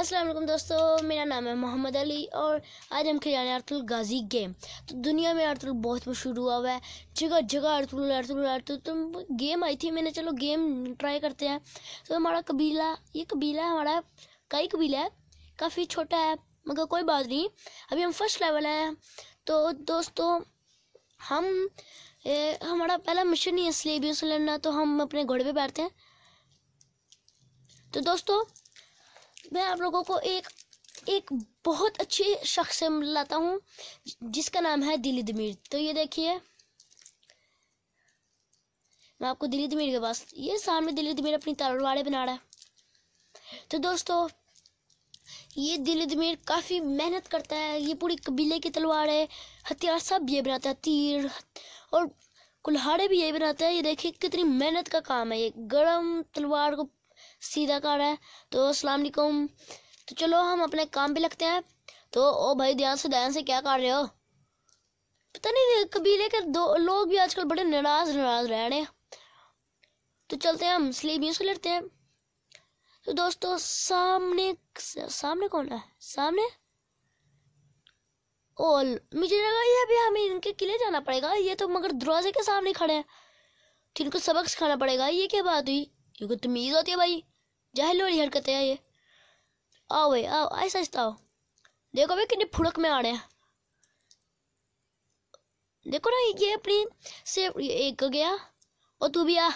असलम दोस्तों मेरा नाम है मोहम्मद अली और आज हम खेल रहे हैं अर्तुल गाजी गेम तो दुनिया में अर्तुल बहुत मशहूर हुआ हुआ है जगह जगह अर्तुल अर्तुल अर्तुल तो गेम आई थी मैंने चलो गेम ट्राई करते हैं तो हमारा कबीला ये कबीला हमारा कई कबीला है काफ़ी छोटा है मगर कोई बात नहीं अभी हम फर्स्ट लेवल हैं तो दोस्तों हम ए, हमारा पहला मिशन ही है स्लेबियों से लड़ना तो हम अपने घोड़े पर बैठते हैं तो दोस्तों मैं आप लोगों को एक एक बहुत अच्छे शख्स से मिलाता हूँ जिसका नाम है दिली दमीर तो ये देखिए मैं आपको दिली दमीर के पास ये सामने दिली दमीर अपनी तलवारें बना रहा है तो दोस्तों ये दिली दमीर काफ़ी मेहनत करता है ये पूरी कबीले की तलवारें हथियार सब ये बनाता है तीर और कुल्हाड़े भी ये बनाता है ये देखिए कितनी मेहनत का काम है ये गर्म तलवार को सीधा कर है तो अस्सलाम वालेकुम तो चलो हम अपने काम पे लगते हैं तो ओ भाई ध्यान से ध्यान से क्या कर रहे हो पता नहीं कबीले के दो लोग भी आजकल बड़े नाराज नाराज रह रहे हैं तो चलते हैं हम स्लीप यूज से लेते हैं तो दोस्तों सामने सामने कौन है सामने ओल मुझे लगा ये अभी हमें इनके किले जाना पड़ेगा ये तो मगर दरवाजे के सामने खड़े हैं तो इनको सबक सिखाना पड़ेगा ये क्या बात हुई ये तमीज़ होती है भाई जाहिल वाली हरकत है ये आओ भाई आओ ऐसा आहिस्ता आओ देखो भाई कितनी फुड़क में आ रहे हैं देखो ना ये अपनी से एक गया और तू भी आ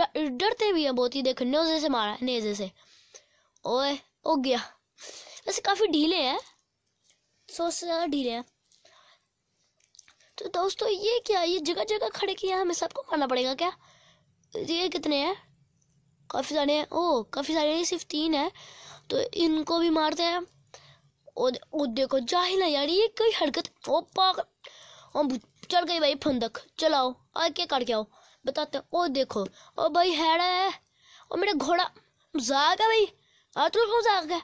डरते भी हैं बहुत ही देख नेजे से मारा नेजे से ओए हो गया वैसे काफ़ी ढीले हैं सौ से ज़्यादा ढीले हैं तो दोस्तों ये क्या ये जगह जगह खड़े किया हमें सबको मारना पड़ेगा क्या ये कितने हैं काफ़ी सारे हैं ओ काफ़ी सारे नहीं सिर्फ तीन है तो इनको भी मारते हैं और ओ देखो ना यार ये कोई हरकत ओ पाक चल चढ़ गई भाई फंदक चलाओ आ क्या करके आओ बताते ओ देखो ओ भाई हैड़ा है और मेरा घोड़ा मजाक है भाई अतुल को मजाक है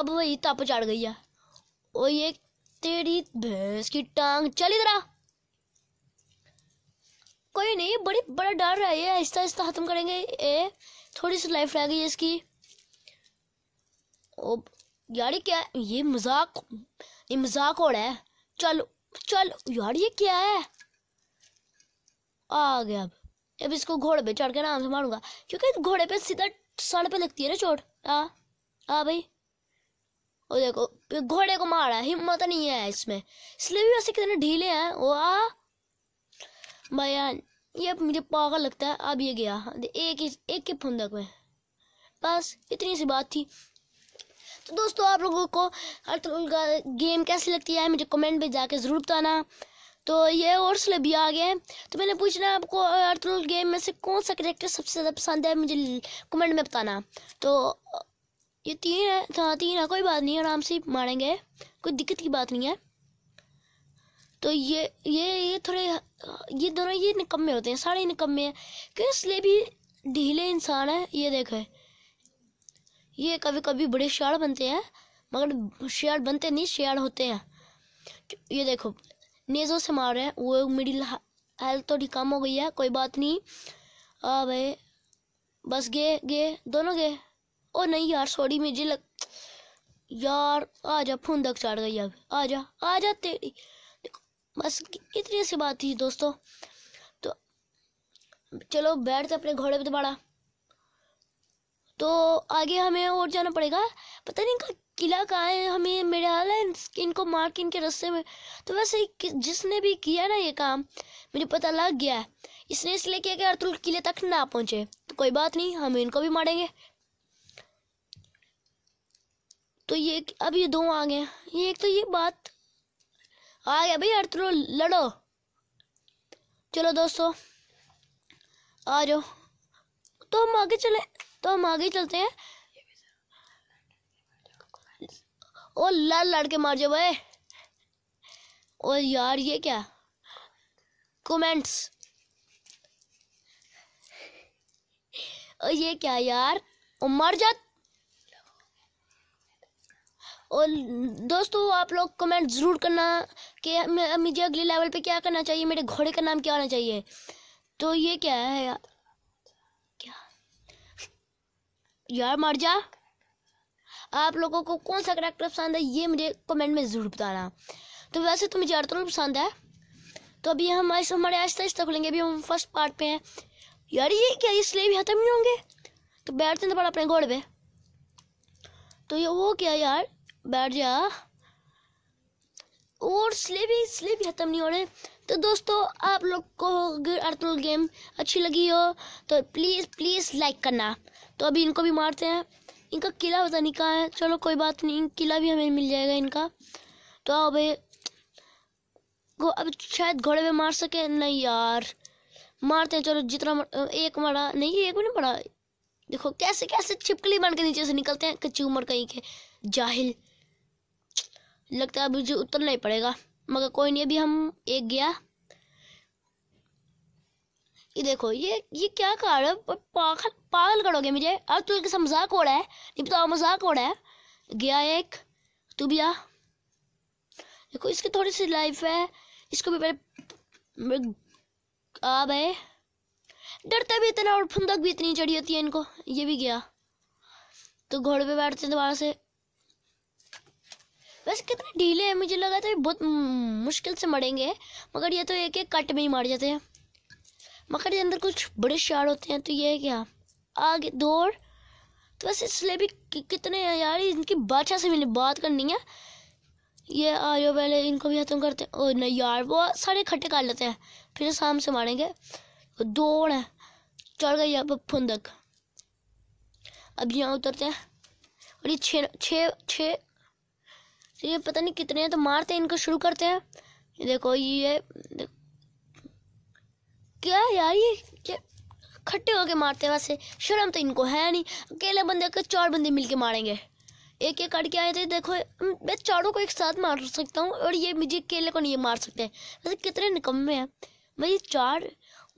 अब भाई तप चढ़ गई है और ये तेरी भैंस की टांग चली इधर कोई नहीं बड़ी बड़ा डर रहा है ये आहिस्ता आहिस्ता ख़त्म करेंगे ए थोड़ी सी लाइफ रह गई है इसकी ओ यार क्या ये मजाक ये मजाक हो रहा है चल चल यार ये क्या है आ गया अब अब इसको घोड़े पे चढ़ के आराम से मारूंगा क्योंकि घोड़े पे सीधा सड़ पे लगती है ना चोट आ आ भाई और देखो घोड़े को मारा हिम्मत नहीं है इसमें इसलिए भी वैसे कितने ढीले हैं वो आ भैया ये मुझे पागल लगता है अब ये गया एक एक के फंदक में बस इतनी सी बात थी तो दोस्तों आप लोगों को अर्थकुल का गेम कैसी लगती है मुझे कमेंट में जाके ज़रूर बताना तो ये और सले भी आ गए हैं तो मैंने पूछना आपको अर्थकुल गेम में से कौन सा करेक्टर सबसे ज़्यादा पसंद है मुझे कमेंट में बताना तो ये तीन है हाँ तीन है कोई बात नहीं आराम से मारेंगे कोई दिक्कत की बात नहीं है तो ये ये ये थोड़े ये दोनों ये निकम्मे होते हैं सारे निकम्मे हैं क्योंकि इसलिए भी ढीले इंसान है ये देखे ये कभी कभी बड़े शेयर बनते हैं मगर शेयर बनते नहीं शेयर होते हैं ये देखो नेजों से मार रहे हैं वो मिडिल हेल्थ थोड़ी तो कम हो गई है कोई बात नहीं आ भाई बस गए गए दोनों गए ओ नहीं यार सॉरी मुझे लग यार आ जा फूंदक चढ़ गई अब आ जा आ जा तेरी बस इतनी सी बात थी दोस्तों तो चलो बैठते अपने घोड़े पे दोबारा तो आगे हमें और जाना पड़ेगा पता नहीं इनका किला कहाँ है हमें मेरे हाल है इनको मार के इनके रस्ते में तो वैसे जिसने भी किया ना ये काम मुझे पता लग गया है इसने इसलिए किया कि अर्तुल किले तक ना पहुँचे तो कोई बात नहीं हम इनको भी मारेंगे तो ये अब ये दो आ गए ये एक तो ये बात आ गया भाई अर्थलो लड़ो चलो दोस्तों आ जाओ तो हम आगे चले तो हम आगे चलते हैं ओ लाल लड़ के मार जाओ भाई ओ यार ये क्या कमेंट्स ओ ये क्या यार ओ मर जा और दोस्तों आप लोग कमेंट ज़रूर करना कि मुझे अगले लेवल पे क्या करना चाहिए मेरे घोड़े का नाम क्या होना चाहिए तो ये क्या है यार क्या यार मर जा आप लोगों को कौन सा करेक्टर पसंद है ये मुझे कमेंट में ज़रूर बताना तो वैसे तो मुझे अर्थुल पसंद है तो अभी हम हमारे आहिस्ता आहिस्ता खुलेंगे अभी हम फर्स्ट पार्ट पे हैं यार ये क्या ये स्लेब यहाँ तक नहीं होंगे तो बैठते हैं तो बड़ा अपने घोड़े पे तो ये वो क्या यार बैठ जा और स्ले भी स्ले भी ख़त्म नहीं हो रहे तो दोस्तों आप लोग को अर्थल गेम अच्छी लगी हो तो प्लीज़ प्लीज़ लाइक करना तो अभी इनको भी मारते हैं इनका किला पता नहीं कहाँ है चलो कोई बात नहीं किला भी हमें मिल जाएगा इनका तो आओ भाई वो अब शायद घोड़े पे मार सके नहीं यार मारते हैं चलो जितना मर, एक मरा नहीं एक भी नहीं मरा देखो कैसे कैसे छिपकली बन के नीचे से निकलते हैं कच्ची उम्र कहीं के जाहिल लगता है मुझे उतरना ही पड़ेगा मगर कोई नहीं अभी हम एक गया ये देखो ये ये क्या कार है पागल पागल करोगे मुझे अब तू एक मजाक हो रहा है नहीं बताओ मजाक हो रहा है गया एक तू भी आ देखो इसकी थोड़ी सी लाइफ है इसको भी पहले आ भाई डरता भी इतना और फुंदक भी इतनी चढ़ी होती है इनको ये भी गया तो घोड़े पे बैठते दोबारा से वैसे कितने ढीले हैं मुझे लगा था ये बहुत मुश्किल से मरेंगे मगर ये तो एक एक कट में ही मार जाते हैं मगर ये अंदर कुछ बड़े शार होते हैं तो ये है क्या हाँ, आगे दौड़ तो वैसे इसलिए भी कि, कितने हैं यार इनकी बादशाह से मैंने बात करनी है ये आ जाओ पहले इनको भी खत्म करते हैं और न यार वो सारे इकट्ठे काट लेते हैं फिर शाम से मारेंगे तो दौड़ है चढ़ गई यहाँ फुंदक अब यहाँ उतरते हैं और ये छः छः छः तो ये पता नहीं कितने हैं तो मारते हैं इनको शुरू करते हैं ये देखो ये देख... क्या यार ये क्या खट्टे होके मारते हैं वैसे शर्म तो इनको है नहीं अकेले बंदे के चार बंदे मिलके मारेंगे एक एक करके के आए थे देखो मैं चारों को एक साथ मार सकता हूँ और ये मुझे अकेले को नहीं मार सकते वैसे कितने निकम्मे हैं भाई चार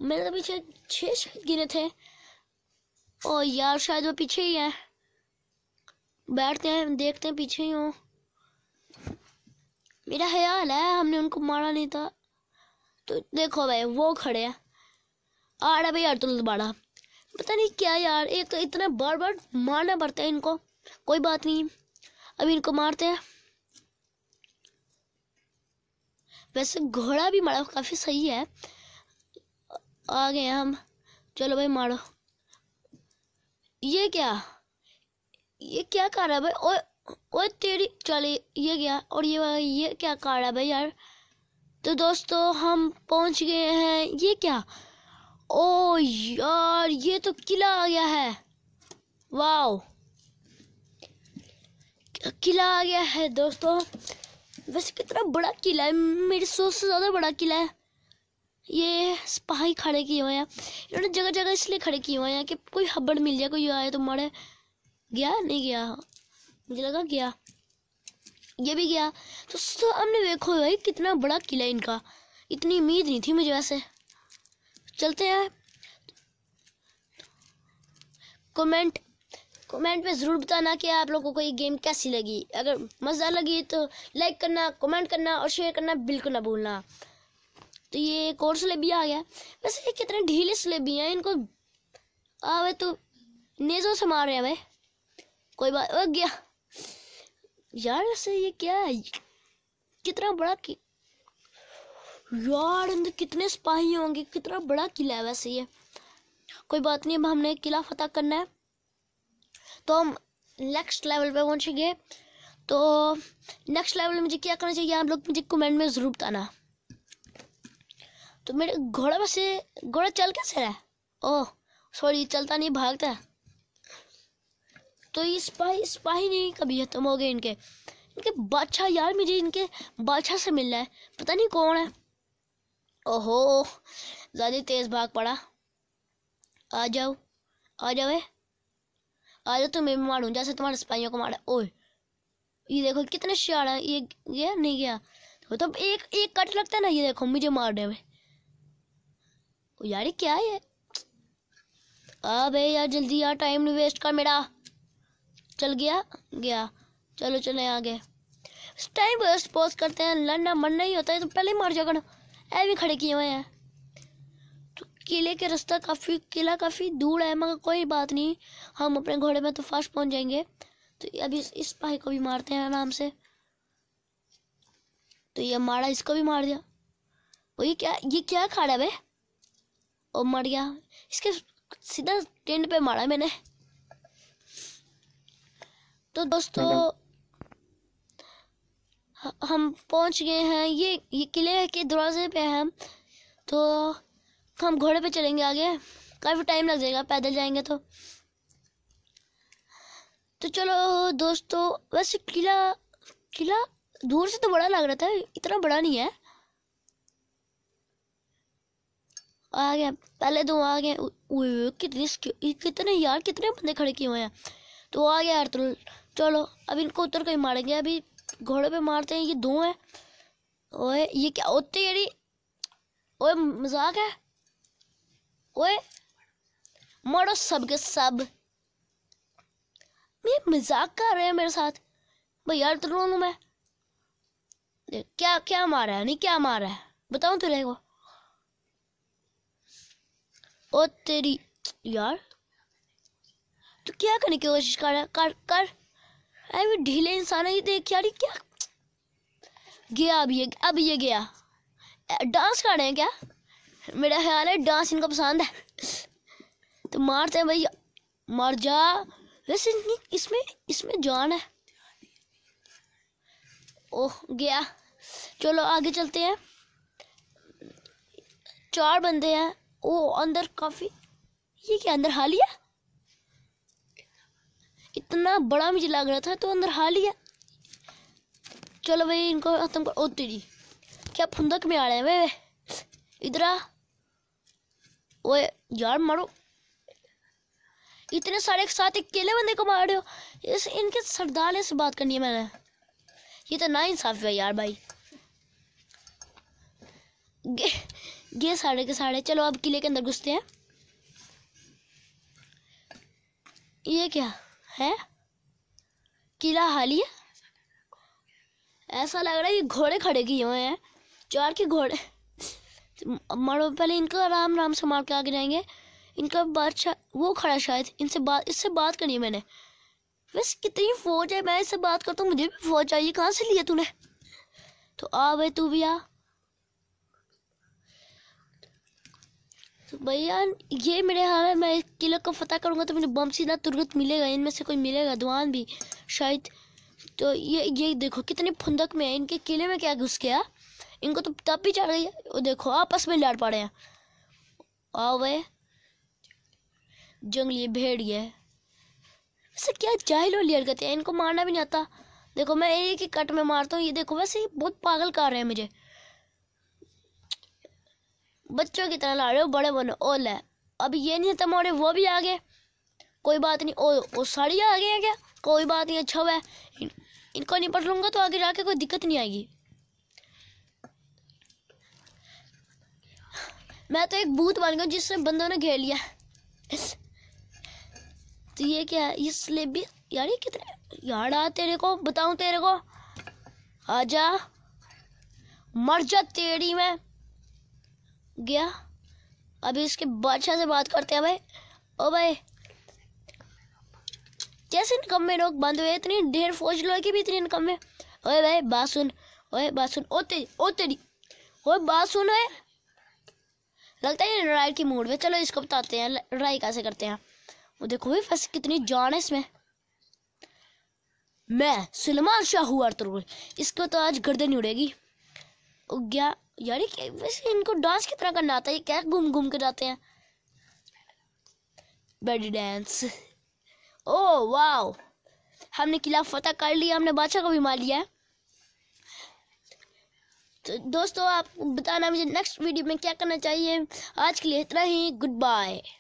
मेरे तो पीछे छः शायद गिने थे और यार शायद वो पीछे ही हैं बैठते हैं देखते हैं पीछे ही हूँ मेरा ख्याल है हमने उनको मारा नहीं था तो देखो भाई वो खड़े हैं आ रहा भाई अतुल बाड़ा पता नहीं क्या यार एक तो इतना बार बार मारना पड़ता है इनको कोई बात नहीं अभी इनको मारते हैं वैसे घोड़ा भी मारा काफ़ी सही है आ गए हम चलो भाई मारो ये क्या ये क्या कर रहा है भाई कोई तेरी चले ये गया और ये ये क्या कार है भाई यार तो दोस्तों हम पहुंच गए हैं ये क्या ओ यार ये तो किला आ गया है वाह किला आ गया है दोस्तों वैसे कितना बड़ा किला है मेरे सोच से ज़्यादा बड़ा किला है ये सिपाही खड़े किए हुए हैं इन्होंने जगह जगह इसलिए खड़े किए हुए हैं कि कोई हब्बड़ मिल जाए कोई आए तो मरे गया नहीं गया मुझे लगा गया ये भी गया तो सामने देखो भाई कितना बड़ा किला इनका इतनी उम्मीद नहीं थी मुझे वैसे चलते हैं कमेंट कमेंट में ज़रूर बताना कि आप लोगों को ये गेम कैसी लगी अगर मज़ा लगी तो लाइक करना कमेंट करना और शेयर करना बिल्कुल ना भूलना तो ये एक और सलेबिया आ गया वैसे ये कितने ढीले सलेबियाँ हैं इनको आवे तो नेजों से मार रहे हैं भाई कोई बात गया यार ऐसे ये क्या है कितना बड़ा कि... यार अंदर कितने सिपाही होंगे कितना बड़ा किला है वैसे ये कोई बात नहीं अब हमने किला फतेह करना है तो हम नेक्स्ट लेवल पे पहुंचेंगे तो नेक्स्ट लेवल में मुझे क्या करना चाहिए आप लोग मुझे कमेंट में ज़रूर बताना तो मेरे घोड़ा वैसे घोड़ा चल कैसे रहा है ओह सॉरी चलता नहीं भागता है तो ये सिपाही सिपाही नहीं कभी ख़त्म हो गए इनके इनके बादशाह यार मुझे इनके बादशाह से मिलना है पता नहीं कौन है ओहो ज़्यादा तेज़ भाग पड़ा आ जाओ आ जाओ आ जाओ तुम्हें भी मारूँ जैसे तुम्हारे सिपाहियों को मारा ओए ये देखो कितने शार है ये गया नहीं गया तो तो एक एक कट लगता है ना ये देखो मुझे मार में यार ये क्या है अबे यार जल्दी यार टाइम नहीं वेस्ट कर मेरा चल गया गया चलो चले आगे टाइम वेस्ट पॉज करते हैं लड़ना मरना ही होता है तो पहले ही मार जाओ ऐ भी खड़े किए हुए हैं तो किले के रास्ता काफ़ी किला काफ़ी दूर है मगर कोई बात नहीं हम अपने घोड़े में तो फास्ट पहुंच जाएंगे तो अभी इस भाई को भी मारते हैं आराम से तो ये मारा इसको भी मार दिया वो ये क्या ये क्या खा रहा है भाई और मर गया इसके सीधा टेंट पे मारा मैंने तो दोस्तों हम पहुंच गए हैं ये ये किले के दरवाजे पे हैं तो हम घोड़े पे चलेंगे आगे काफ़ी टाइम लग जाएगा पैदल जाएंगे तो तो चलो दोस्तों वैसे किला किला दूर से तो बड़ा लग रहा था इतना बड़ा नहीं है आ गया पहले दो आ गए कितने कितने यार कितने बंदे खड़े किए हुए हैं तो आ गया यार तो चलो अब इनको उतर कर मारेंगे अभी घोड़े पे मारते हैं ये दो है ओए ये क्या होते यड़ी ओए मजाक है ओए मरो सब के सब ये मजाक कर रहे हैं मेरे साथ भाई यार तो रोनू मैं क्या क्या मारा है नहीं क्या मारा है बताऊं तेरे को ओ तेरी यार तू क्या करने की कोशिश कर रहा है कर कर अरे भी ढीले इंसान है ये देख यार क्या गया अब ये अब ये गया डांस कर रहे हैं क्या मेरा ख्याल है डांस इनको पसंद है तो मारते हैं भाई मर जा वैसे इसमें इसमें जान है ओह गया चलो आगे चलते हैं चार बंदे हैं ओ अंदर काफ़ी ये क्या अंदर है इतना बड़ा मुझे लग रहा था तो अंदर हाल ही है चलो भाई इनको खत्म कर ओ तेरी क्या फुंदक में आ रहे हैं वे इधर आ ओए यार मारो इतने सारे एक साथ अकेले बंदे को मार रहे हो इस इनके सरदार से बात करनी है मैंने ये तो ना इंसाफ है यार भाई गे, गे साढ़े के साढ़े चलो अब किले के अंदर घुसते हैं ये क्या है किला है ऐसा लग रहा है कि घोड़े खड़े किए हुए हैं चार के घोड़े मरो पहले इनका आराम आराम से मार के आगे जाएंगे इनका बादशाह वो खड़ा शायद इनसे बात इससे बात करनी है मैंने बस कितनी फ़ौज है मैं इससे बात करता हूँ मुझे भी फ़ौज चाहिए कहाँ से लिया तूने तो आ भाई तू भी आ तो भैया ये मेरे हाल है मैं किले को फतेह करूँगा तो मुझे बम सीधा तुरंत मिलेगा इनमें से कोई मिलेगा दुआन भी शायद तो ये ये देखो कितने फुंदक में है इनके किले में क्या घुस गया इनको तो तब भी चढ़ गई वो देखो आपस में लड़ पड़े हैं आओ वे जंगली भेड़िए वैसे क्या जाहिल और लियर करते हैं इनको मारना भी नहीं आता देखो मैं एक ही कट में मारता हूँ ये देखो वैसे बहुत पागल कर रहे हैं मुझे बच्चों की तरह लड़ रहे हो बड़े बनो ओ ले अब ये नहीं है हो वो भी आ गए कोई बात नहीं ओ वो साड़ी आ गए है क्या कोई बात नहीं अच्छा हुआ इन, इनको निपट लूँगा तो आगे जाके कोई दिक्कत नहीं आएगी मैं तो एक भूत बन गया जिसने बंदों ने घेर लिया तो ये क्या है ये स्लेबी यार ये कितने यार आ तेरे को बताऊँ तेरे को आजा मर जा तेरी मैं गया अभी उसके बादशाह से बात करते हैं भाई ओ भाई कैसे इनकम में लोग बंद हुए इतनी ढेर फौज लोग की भी इतनी इनकम में ओए भाई बात सुन ओए बात सुन ओ तेरी ओ तेरी ओ बात सुन है लगता है लड़ाई की मूड में चलो इसको बताते हैं लड़ाई कैसे करते हैं वो देखो भाई फंस कितनी जान है इसमें मैं सलमान शाह हुआ तुर्गुल इसको तो आज गर्दन उड़ेगी उग गया यार वैसे इनको डांस कितना करना आता है ये क्या घूम घूम के जाते हैं बेडी डांस ओ वाओ हमने किला फतेह कर लिया हमने बादशाह को भी मार लिया तो दोस्तों आप बताना मुझे नेक्स्ट वीडियो में क्या करना चाहिए आज के लिए इतना ही गुड बाय